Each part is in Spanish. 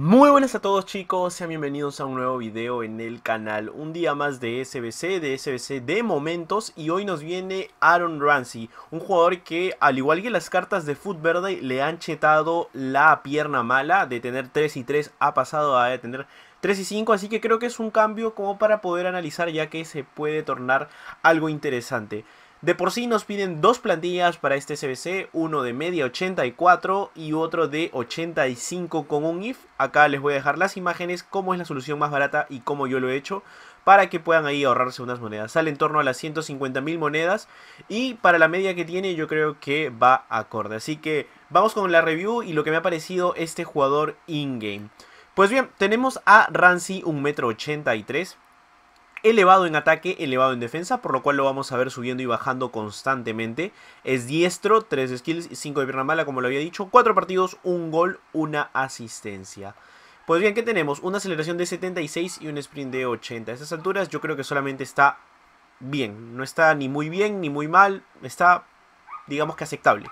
Muy buenas a todos chicos, sean bienvenidos a un nuevo video en el canal, un día más de SBC, de SBC de momentos y hoy nos viene Aaron Ramsey, un jugador que al igual que las cartas de Foot Verde le han chetado la pierna mala, de tener 3 y 3 ha pasado a tener 3 y 5, así que creo que es un cambio como para poder analizar ya que se puede tornar algo interesante. De por sí nos piden dos plantillas para este CBC, uno de media 84 y otro de 85 con un if. Acá les voy a dejar las imágenes, cómo es la solución más barata y cómo yo lo he hecho para que puedan ahí ahorrarse unas monedas. Sale en torno a las 150 mil monedas y para la media que tiene yo creo que va acorde. Así que vamos con la review y lo que me ha parecido este jugador in-game. Pues bien, tenemos a Rancy 1,83m elevado en ataque, elevado en defensa, por lo cual lo vamos a ver subiendo y bajando constantemente. Es diestro, 3 skills, 5 de pierna mala, como lo había dicho, 4 partidos, 1 gol, 1 asistencia. Pues bien, ¿qué tenemos? Una aceleración de 76 y un sprint de 80. A estas alturas yo creo que solamente está bien, no está ni muy bien ni muy mal, está digamos que aceptable.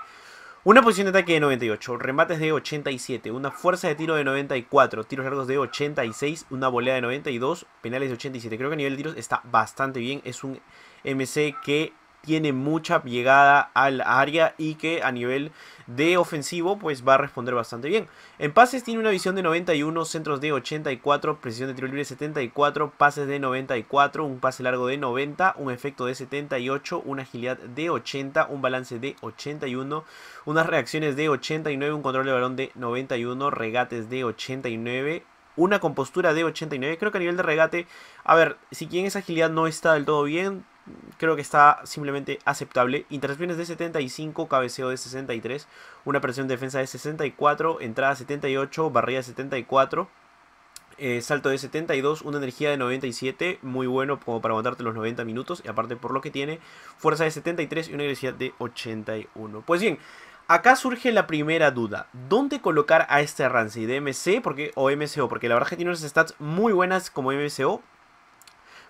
Una posición de ataque de 98, remates de 87, una fuerza de tiro de 94, tiros largos de 86, una volea de 92, penales de 87. Creo que a nivel de tiros está bastante bien. Es un MC que tiene mucha llegada al área y que a nivel de ofensivo pues va a responder bastante bien. En pases tiene una visión de 91, centros de 84, precisión de tiro libre 74, pases de 94, un pase largo de 90, un efecto de 78, una agilidad de 80, un balance de 81, unas reacciones de 89, un control de balón de 91, regates de 89, una compostura de 89. Creo que a nivel de regate, a ver, si quien esa agilidad no está del todo bien, creo que está simplemente aceptable. Intercepciones de 75, cabeceo de 63, una presión de defensa de 64, entrada 78, barrida 74. Eh, salto de 72, una energía de 97, muy bueno como para aguantarte los 90 minutos. Y aparte por lo que tiene, fuerza de 73 y una agresividad de 81. Pues bien, Acá surge la primera duda. ¿Dónde colocar a este Rancy? ¿De MC porque, o MCO? Porque la verdad que tiene unas stats muy buenas como MCO.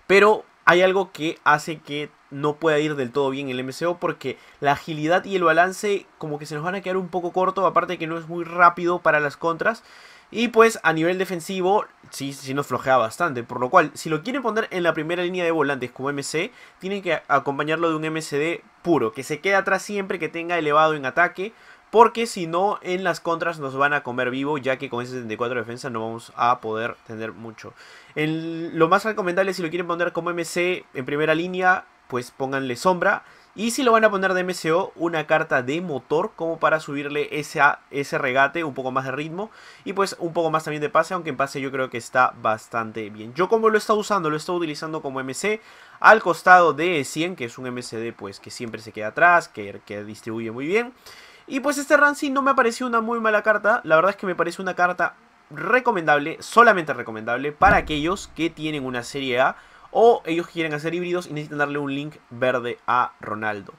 Pero hay algo que hace que no pueda ir del todo bien el MCO porque la agilidad y el balance como que se nos van a quedar un poco corto, aparte que no es muy rápido para las contras. Y pues a nivel defensivo, sí, sí nos flojea bastante. Por lo cual, si lo quieren poner en la primera línea de volantes como MC, tienen que acompañarlo de un MCD puro, que se quede atrás siempre, que tenga elevado en ataque. Porque si no, en las contras nos van a comer vivo, ya que con ese 74 de defensa no vamos a poder tener mucho. lo más recomendable, si lo quieren poner como MC en primera línea, pues pónganle sombra. Y si lo van a poner de MCO, una carta de motor como para subirle ese, ese regate, un poco más de ritmo y pues un poco más también de pase, aunque en pase yo creo que está bastante bien. Yo como lo estado usando, lo estado utilizando como MC al costado de 100, que es un MCD pues que siempre se queda atrás, que, distribuye muy bien. Y pues este ranci no me pareció una muy mala carta, la verdad es que me parece una carta recomendable, solamente recomendable para aquellos que tienen una serie A o ellos quieren hacer híbridos y necesitan darle un link verde a Ronaldo.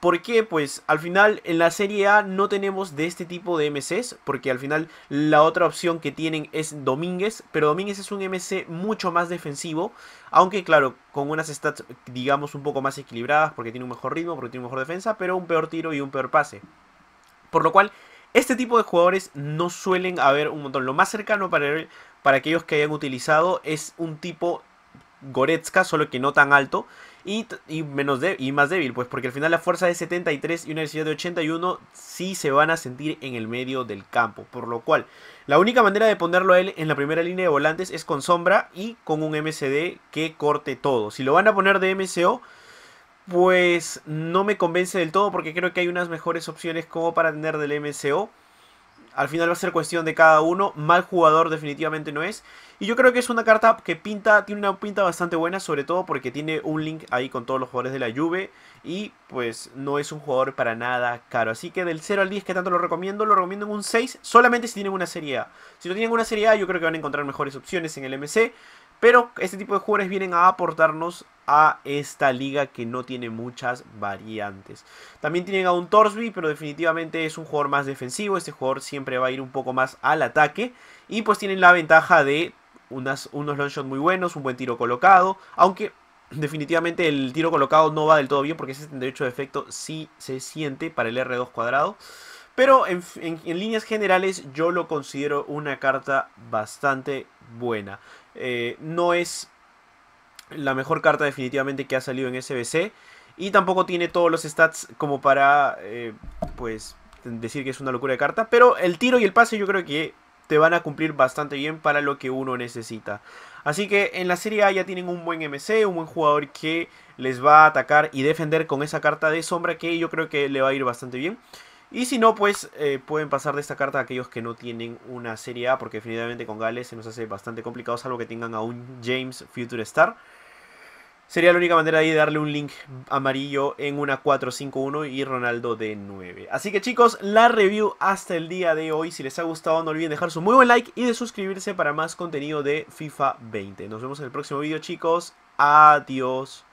¿Por qué? Pues al final en la Serie A no tenemos de este tipo de MCs, porque al final la otra opción que tienen es Domínguez, pero Domínguez es un MC mucho más defensivo, aunque claro, con unas stats digamos un poco más equilibradas, porque tiene un mejor ritmo, porque tiene mejor defensa, pero un peor tiro y un peor pase. Por lo cual, este tipo de jugadores no suelen haber un montón. Lo más cercano para, para aquellos que hayan utilizado es un tipo Goretzka, solo que no tan alto. Y, menos y más débil, pues porque al final la fuerza de 73 y una velocidad de 81 sí se van a sentir en el medio del campo. Por lo cual, la única manera de ponerlo a él en la primera línea de volantes es con sombra y con un MCD que corte todo. Si lo van a poner de MCO, pues no me convence del todo porque creo que hay unas mejores opciones como para tener del MCO. Al final va a ser cuestión de cada uno. Mal jugador definitivamente no es. Y yo creo que es una carta que pinta, tiene una pinta bastante buena, sobre todo porque tiene un link ahí con todos los jugadores de la Juve. Y pues no es un jugador para nada caro. Así que del 0 al 10, que tanto lo recomiendo, lo recomiendo en un 6, solamente si tienen una Serie A. Si no tienen una Serie A, yo creo que van a encontrar mejores opciones en el MC. Pero este tipo de jugadores vienen a aportarnos a esta liga que no tiene muchas variantes. También tienen a un Torsby, pero definitivamente es un jugador más defensivo. Este jugador siempre va a ir un poco más al ataque. Y pues tienen la ventaja de unas, unos long muy buenos, un buen tiro colocado. Aunque definitivamente el tiro colocado no va del todo bien porque ese derecho de efecto sí se siente para el R2 cuadrado. Pero en líneas generales yo lo considero una carta bastante buena. Eh, no es la mejor carta definitivamente que ha salido en SBC. Y tampoco tiene todos los stats como para, eh, pues, decir que es una locura de carta. Pero el tiro y el pase yo creo que te van a cumplir bastante bien para lo que uno necesita. Así que en la Serie A ya tienen un buen MC, un buen jugador que les va a atacar y defender con esa carta de sombra que yo creo que le va a ir bastante bien. Y si no, pues eh, pueden pasar de esta carta a aquellos que no tienen una Serie A, porque definitivamente con Gales se nos hace bastante complicado, salvo que tengan a un James Future Star. Sería la única manera de darle un link amarillo en una 451 y Ronaldo de 9. Así que chicos, la review hasta el día de hoy. Si les ha gustado no olviden dejar su muy buen like y de suscribirse para más contenido de FIFA 20. Nos vemos en el próximo video chicos. Adiós.